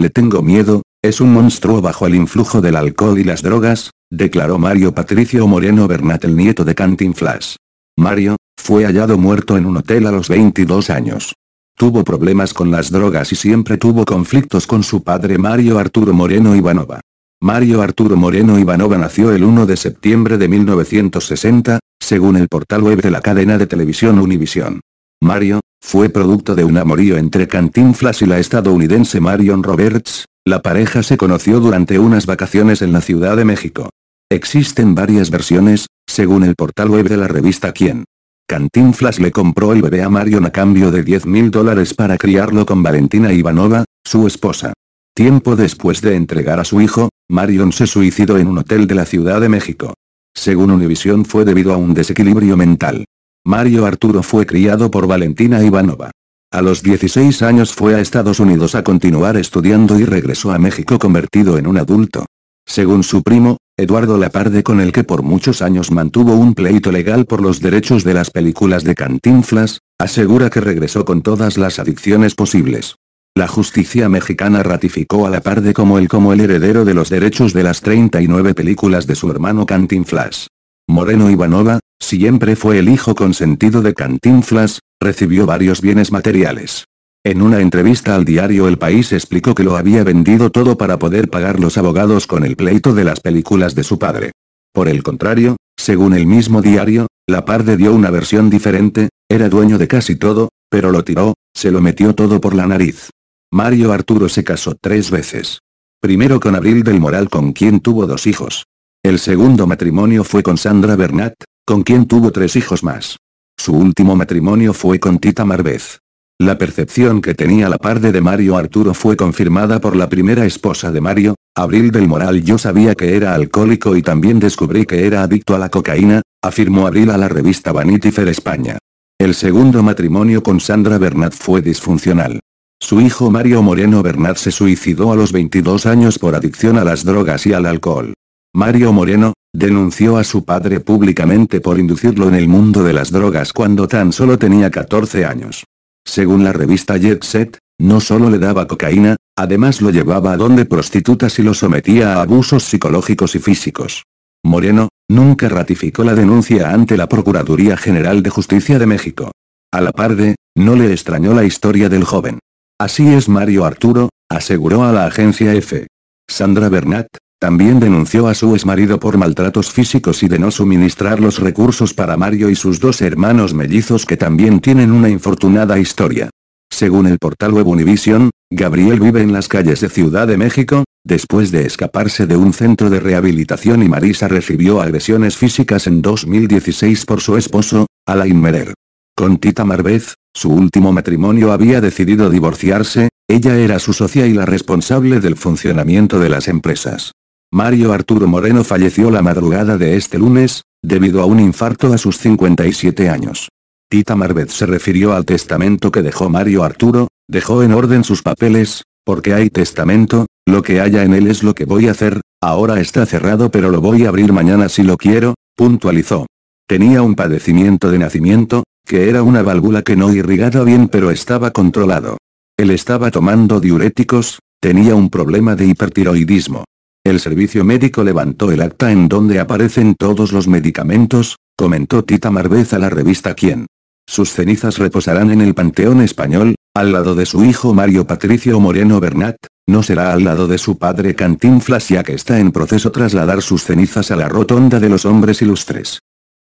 Le tengo miedo, es un monstruo bajo el influjo del alcohol y las drogas, declaró Mario Patricio Moreno Bernat el nieto de Cantin Flash. Mario, fue hallado muerto en un hotel a los 22 años. Tuvo problemas con las drogas y siempre tuvo conflictos con su padre Mario Arturo Moreno Ivanova. Mario Arturo Moreno Ivanova nació el 1 de septiembre de 1960, según el portal web de la cadena de televisión Univisión. Mario, fue producto de un amorío entre Cantinflas y la estadounidense Marion Roberts, la pareja se conoció durante unas vacaciones en la Ciudad de México. Existen varias versiones, según el portal web de la revista Quién. Cantinflas le compró el bebé a Marion a cambio de 10 mil dólares para criarlo con Valentina Ivanova, su esposa. Tiempo después de entregar a su hijo, Marion se suicidó en un hotel de la Ciudad de México. Según Univision fue debido a un desequilibrio mental. Mario Arturo fue criado por Valentina Ivanova. A los 16 años fue a Estados Unidos a continuar estudiando y regresó a México convertido en un adulto. Según su primo, Eduardo Laparde con el que por muchos años mantuvo un pleito legal por los derechos de las películas de Cantinflas, asegura que regresó con todas las adicciones posibles. La justicia mexicana ratificó a Laparde como el como el heredero de los derechos de las 39 películas de su hermano Cantinflas. Moreno Ivanova, siempre fue el hijo consentido de Cantinflas, recibió varios bienes materiales. En una entrevista al diario El País explicó que lo había vendido todo para poder pagar los abogados con el pleito de las películas de su padre. Por el contrario, según el mismo diario, la de dio una versión diferente, era dueño de casi todo, pero lo tiró, se lo metió todo por la nariz. Mario Arturo se casó tres veces. Primero con Abril del Moral con quien tuvo dos hijos. El segundo matrimonio fue con Sandra Bernat, con quien tuvo tres hijos más. Su último matrimonio fue con Tita Marvez. La percepción que tenía la par de Mario Arturo fue confirmada por la primera esposa de Mario, Abril del Moral. Yo sabía que era alcohólico y también descubrí que era adicto a la cocaína, afirmó Abril a la revista Vanity Fair España. El segundo matrimonio con Sandra Bernat fue disfuncional. Su hijo Mario Moreno Bernat se suicidó a los 22 años por adicción a las drogas y al alcohol. Mario Moreno, denunció a su padre públicamente por inducirlo en el mundo de las drogas cuando tan solo tenía 14 años. Según la revista Jet Set, no solo le daba cocaína, además lo llevaba a donde prostitutas y lo sometía a abusos psicológicos y físicos. Moreno, nunca ratificó la denuncia ante la Procuraduría General de Justicia de México. A la par de, no le extrañó la historia del joven. Así es Mario Arturo, aseguró a la agencia F. Sandra Bernat, también denunció a su exmarido por maltratos físicos y de no suministrar los recursos para Mario y sus dos hermanos mellizos que también tienen una infortunada historia. Según el portal web Univision, Gabriel vive en las calles de Ciudad de México, después de escaparse de un centro de rehabilitación y Marisa recibió agresiones físicas en 2016 por su esposo, Alain Merer. Con Tita Marvez, su último matrimonio había decidido divorciarse, ella era su socia y la responsable del funcionamiento de las empresas. Mario Arturo Moreno falleció la madrugada de este lunes, debido a un infarto a sus 57 años. Tita Marvez se refirió al testamento que dejó Mario Arturo, dejó en orden sus papeles, porque hay testamento, lo que haya en él es lo que voy a hacer, ahora está cerrado pero lo voy a abrir mañana si lo quiero, puntualizó. Tenía un padecimiento de nacimiento, que era una válvula que no irrigaba bien pero estaba controlado. Él estaba tomando diuréticos, tenía un problema de hipertiroidismo. El servicio médico levantó el acta en donde aparecen todos los medicamentos, comentó Tita Marvez a la revista Quién. Sus cenizas reposarán en el Panteón Español, al lado de su hijo Mario Patricio Moreno Bernat, no será al lado de su padre Cantinflas ya que está en proceso trasladar sus cenizas a la rotonda de los hombres ilustres.